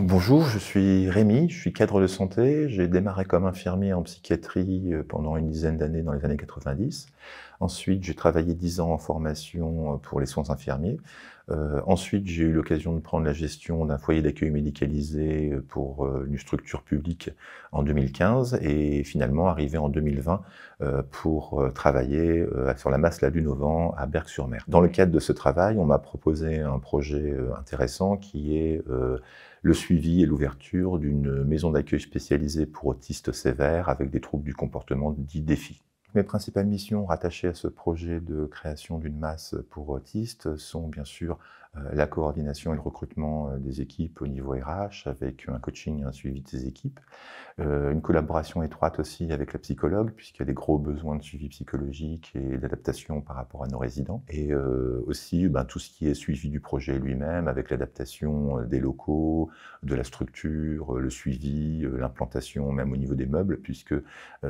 bonjour, je suis Rémi, je suis cadre de santé. J'ai démarré comme infirmier en psychiatrie euh, pendant une dizaine d'années dans les années 90. Ensuite, j'ai travaillé dix ans en formation euh, pour les soins infirmiers. Euh, ensuite, j'ai eu l'occasion de prendre la gestion d'un foyer d'accueil médicalisé pour une structure publique en 2015 et finalement arrivé en 2020 pour travailler sur la masse la lune au vent à Berck-sur-Mer. Dans le cadre de ce travail, on m'a proposé un projet intéressant qui est le suivi et l'ouverture d'une maison d'accueil spécialisée pour autistes sévères avec des troubles du comportement dits défis. Mes principales missions rattachées à ce projet de création d'une masse pour autistes sont bien sûr euh, la coordination et le recrutement euh, des équipes au niveau RH avec un coaching et un suivi de ces équipes. Euh, une collaboration étroite aussi avec la psychologue puisqu'il y a des gros besoins de suivi psychologique et d'adaptation par rapport à nos résidents. Et aussi ben, tout ce qui est suivi du projet lui-même avec l'adaptation des locaux, de la structure, le suivi, l'implantation même au niveau des meubles puisque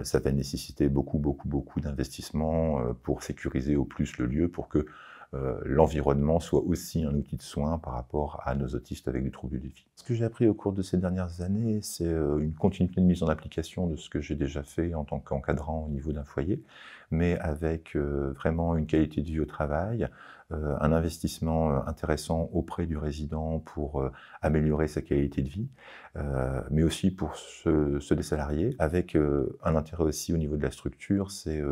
ça va nécessiter beaucoup, beaucoup beaucoup d'investissements euh, pour sécuriser au plus le lieu, pour que euh, l'environnement soit aussi un outil de soin par rapport à nos autistes avec du trouble du défi. Ce que j'ai appris au cours de ces dernières années, c'est euh, une continuité de mise en application de ce que j'ai déjà fait en tant qu'encadrant au niveau d'un foyer, mais avec euh, vraiment une qualité de vie au travail, un investissement intéressant auprès du résident pour améliorer sa qualité de vie, mais aussi pour ceux, des salariés, avec un intérêt aussi au niveau de la structure, c'est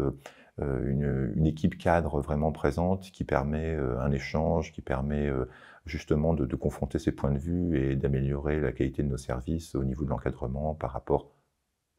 euh, une, équipe cadre vraiment présente qui permet euh, un échange, qui permet euh, justement de, de, confronter ses points de vue et d'améliorer la qualité de nos services au niveau de l'encadrement par rapport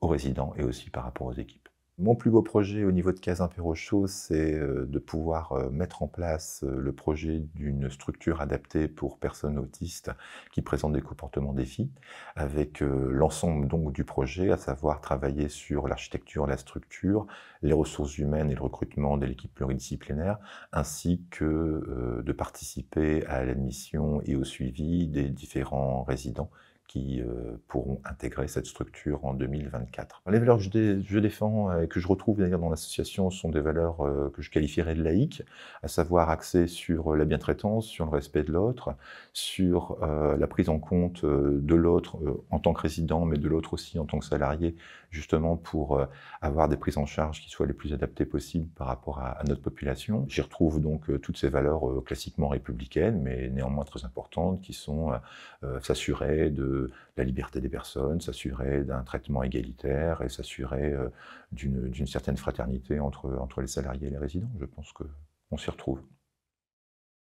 aux résidents et aussi par rapport aux équipes. Mon plus beau projet au niveau de Casin Perrochot, c'est euh, de pouvoir euh, mettre en place euh, le projet d'une structure adaptée pour personnes autistes qui présentent des comportements défis, avec l'ensemble donc du projet, à savoir travailler sur l'architecture, la structure, les ressources humaines et le recrutement de l'équipe pluridisciplinaire, ainsi que de participer à l'admission et au suivi des différents résidents qui euh, pourront intégrer cette structure en 2024. Les valeurs que je, défends euh, et que je retrouve dans l'association sont des valeurs euh, que je qualifierais de laïques, à savoir axées sur la bientraitance, sur le respect de l'autre, sur la prise en compte de l'autre en tant que résident, mais de l'autre aussi en tant que salarié, justement pour avoir des prises en charge qui soient les plus adaptées possibles par rapport à, notre population. J'y retrouve donc toutes ces valeurs classiquement républicaines, mais néanmoins très importantes, qui sont s'assurer de la liberté des personnes, s'assurer d'un traitement égalitaire et s'assurer euh, d'une certaine fraternité entre, entre les salariés et les résidents. Je pense qu'on s'y retrouve.